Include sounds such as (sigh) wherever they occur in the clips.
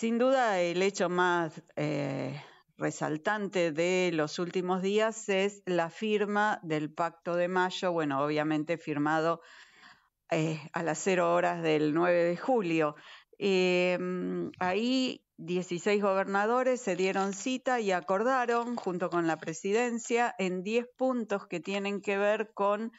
Sin duda, el hecho más eh, resaltante de los últimos días es la firma del Pacto de Mayo, bueno, obviamente firmado eh, a las cero horas del 9 de julio. Eh, ahí 16 gobernadores se dieron cita y acordaron, junto con la presidencia, en 10 puntos que tienen que ver con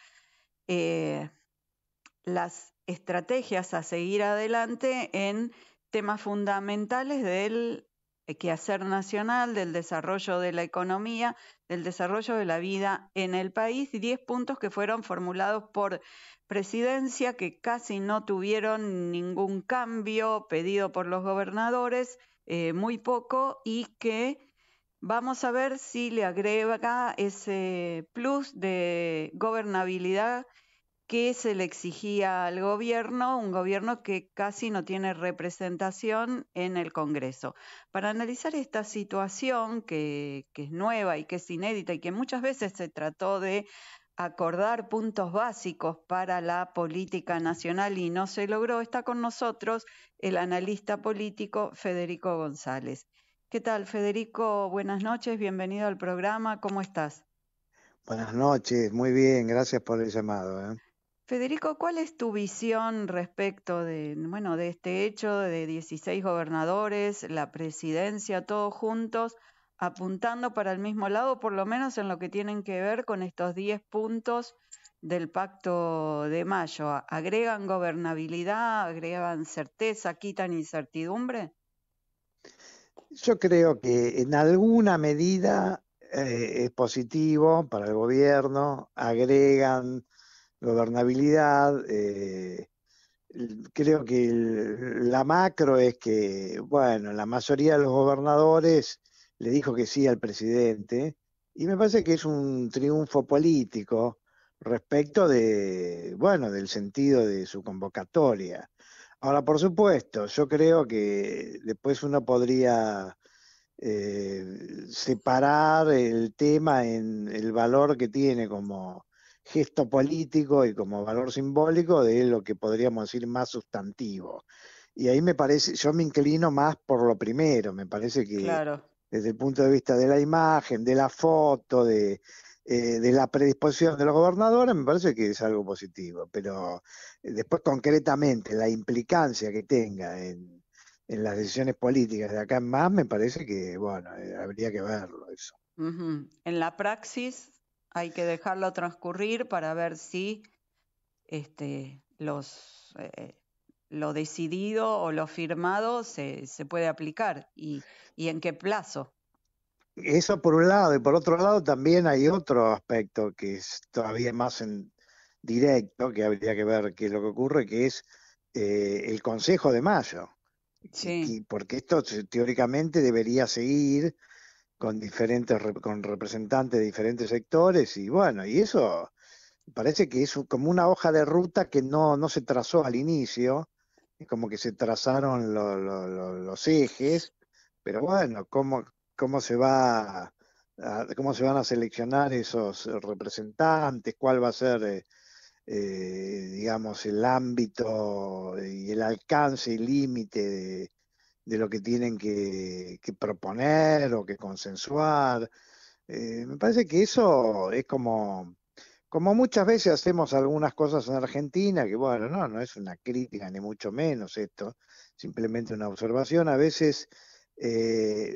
las estrategias a seguir adelante en temas fundamentales del eh, quehacer nacional, del desarrollo de la economía, del desarrollo de la vida en el país, 10 puntos que fueron formulados por presidencia, que casi no tuvieron ningún cambio pedido por los gobernadores, eh, muy poco, y que vamos a ver si le agrega ese plus de gobernabilidad que se le exigía al gobierno, un gobierno que casi no tiene representación en el Congreso. Para analizar esta situación, que, es nueva y que es inédita y que muchas veces se trató de acordar puntos básicos para la política nacional y no se logró, está con nosotros el analista político Federico González. ¿Qué tal, Federico? Buenas noches, bienvenido al programa, ¿cómo estás? Buenas noches, muy bien, gracias por el llamado. ¿eh? Federico, ¿cuál es tu visión respecto de, bueno, de este hecho de 16 gobernadores, la presidencia, todos juntos, apuntando para el mismo lado, por lo menos en lo que tienen que ver con estos 10 puntos del pacto de mayo? ¿Agregan gobernabilidad, agregan certeza, quitan incertidumbre? Yo creo que en alguna medida eh, es positivo para el gobierno, agregan gobernabilidad. Eh, creo que la macro es que, bueno, la mayoría de los gobernadores le dijo que sí al presidente y me parece que es un triunfo político respecto de, bueno, del sentido de su convocatoria. Ahora, por supuesto, yo creo que después uno podría eh, separar el tema en el valor que tiene como gesto político y como valor simbólico de lo que podríamos decir más sustantivo. Y ahí me parece, yo me inclino más por lo primero, me parece que claro. desde el punto de vista de la imagen, de la foto, de, eh, de la predisposición de los gobernadores, me parece que es algo positivo. Pero eh, después concretamente la implicancia que tenga en, en las decisiones políticas de acá en más, me parece que, bueno, eh, habría que verlo eso. En la praxis hay que dejarlo transcurrir para ver si este, los, eh, lo decidido o lo firmado se, puede aplicar y, en qué plazo. Eso por un lado, y por otro lado también hay otro aspecto que es todavía más en directo, que habría que ver qué es lo que ocurre, que es eh, el Consejo de Mayo. Sí. porque esto teóricamente debería seguir, con diferentes representantes de diferentes sectores y bueno, y eso parece que es como una hoja de ruta que no, se trazó al inicio, como que se trazaron los ejes, pero bueno, cómo, cómo se va cómo se van a seleccionar esos representantes, cuál va a ser eh, eh, digamos el ámbito y el alcance y límite de, de lo que tienen que, proponer o que consensuar. Eh, me parece que eso es como, como muchas veces hacemos algunas cosas en Argentina, que bueno, no, no es una crítica ni mucho menos esto, simplemente una observación, a veces eh,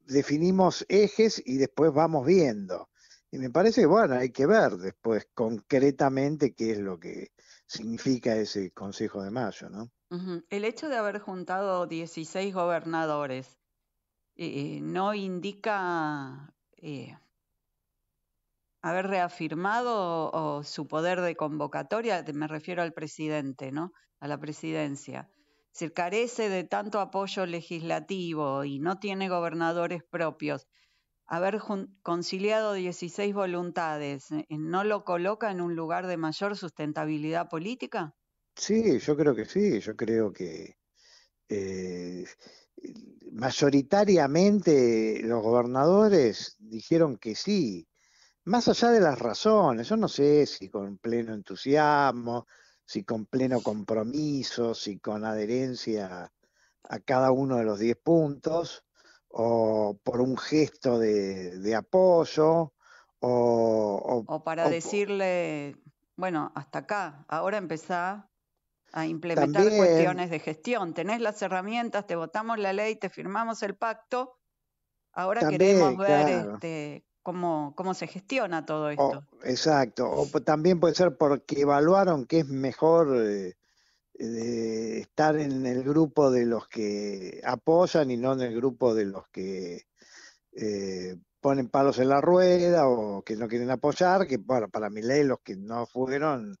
definimos ejes y después vamos viendo. Y me parece que bueno, hay que ver después concretamente qué es lo que significa ese Consejo de Mayo, ¿no? El hecho de haber juntado 16 gobernadores eh, eh, no indica eh, haber reafirmado su poder de convocatoria, me refiero al presidente, ¿no? A la presidencia. Si carece de tanto apoyo legislativo y no tiene gobernadores propios. Haber conciliado 16 voluntades, ¿no lo coloca en un lugar de mayor sustentabilidad política? Sí, yo creo que sí, yo creo que eh, mayoritariamente los gobernadores dijeron que sí, más allá de las razones, yo no sé si con pleno entusiasmo, si con pleno compromiso, si con adherencia a cada uno de los 10 puntos, o por un gesto de, apoyo, o, para decirle, bueno, hasta acá, ahora empezá a implementar cuestiones de gestión. Tenés las herramientas, te votamos la ley, te firmamos el pacto. Ahora queremos ver este, Cómo, cómo, se gestiona todo esto. exacto. O también puede ser porque evaluaron que es mejor eh, estar en el grupo de los que apoyan y no en el grupo de los que eh, ponen palos en la rueda o que no quieren apoyar, que bueno, para mi ley los que no fueron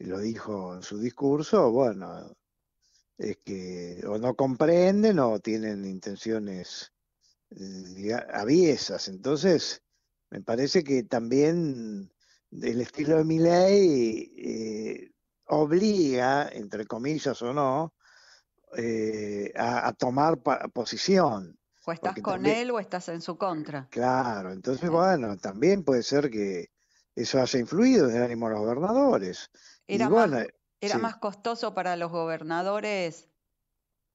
lo dijo en su discurso, bueno, es que o no comprenden o tienen intenciones eh, aviesas. Entonces, me parece que también el estilo de Milley eh, obliga, entre comillas o no, eh, a, tomar posición. O estás con él o estás en su contra. Claro, entonces, bueno, también puede ser que eso haya influido en el ánimo de los gobernadores. Era, más, eh, era más costoso para los gobernadores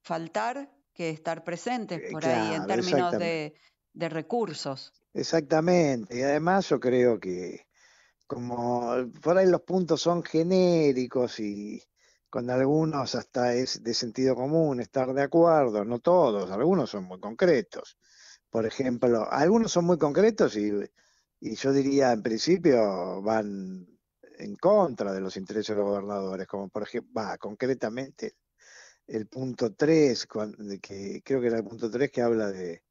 faltar que estar presentes eh, por ahí en términos de, recursos. Exactamente, y además yo creo que como por ahí los puntos son genéricos y con algunos hasta es de sentido común estar de acuerdo, no todos, algunos son muy concretos. Por ejemplo, algunos son muy concretos y, y yo diría en principio van en contra de los intereses de los gobernadores, como por ejemplo, va, concretamente el punto 3, que creo que era el punto 3 que habla de,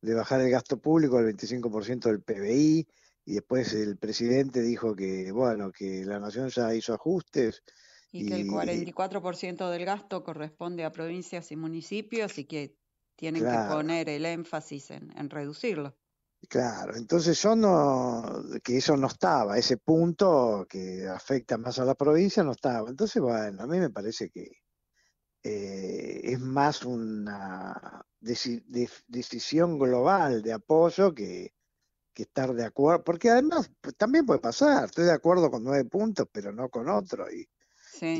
de bajar el gasto público al 25% del PBI, y después el presidente dijo que, bueno, que la nación ya hizo ajustes. Y, que el 44% del gasto corresponde a provincias y municipios y que tienen que poner el énfasis en, en reducirlo. Claro, entonces yo no, que eso no estaba, ese punto que afecta más a la provincia no estaba. Entonces, bueno, a mí me parece que eh, es más una decisión global de apoyo que, estar de acuerdo, porque además también puede pasar, estoy de acuerdo con nueve puntos, pero no con otro. y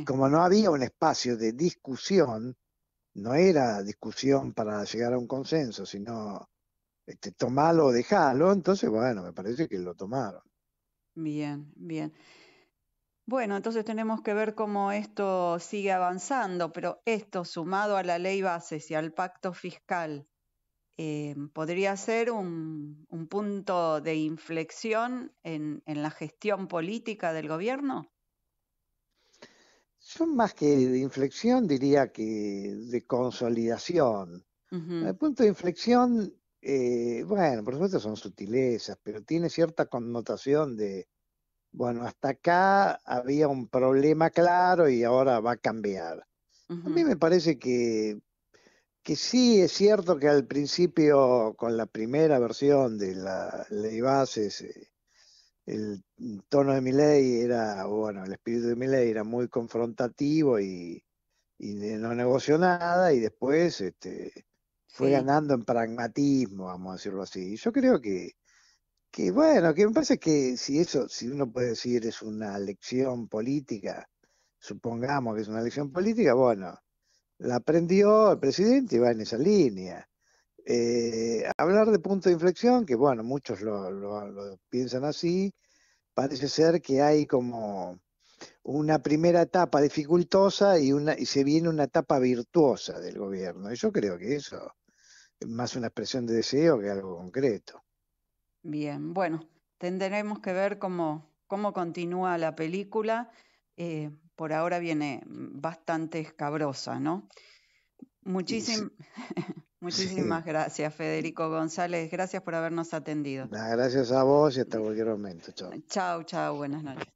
como no había un espacio de discusión, no era discusión para llegar a un consenso, sino este, tomalo o dejalo. Entonces, bueno, me parece que lo tomaron. Bien, bien. Bueno, entonces tenemos que ver cómo esto sigue avanzando, pero esto sumado a la ley bases y al pacto fiscal, eh, podría ser un, punto de inflexión en, la gestión política del gobierno? Son más que de inflexión diría que de consolidación. El punto de inflexión eh, bueno, por supuesto son sutilezas, pero tiene cierta connotación de, bueno, hasta acá había un problema claro y ahora va a cambiar. A mí me parece que, que sí es cierto que al principio, con la primera versión de la ley bases, eh, el tono de mi ley era, bueno, el espíritu de mi ley era muy confrontativo y, no negoció nada y después este, fue ganando en pragmatismo, vamos a decirlo así. Y Yo creo que, bueno, que me parece que si eso, si uno puede decir es una lección política, supongamos que es una lección política, bueno, la aprendió el presidente y va en esa línea. Eh, hablar de punto de inflexión, que bueno, muchos lo, piensan así, parece ser que hay como una primera etapa dificultosa y, una, y se viene una etapa virtuosa del gobierno. Y yo creo que eso más una expresión de deseo que algo concreto. Bien, bueno, tendremos que ver cómo, cómo continúa la película. Eh, por ahora viene bastante escabrosa, ¿no? (laughs) Muchísimas gracias, Federico González. Gracias por habernos atendido. Gracias a vos y hasta cualquier momento. Chau, Chao, chao. Buenas noches.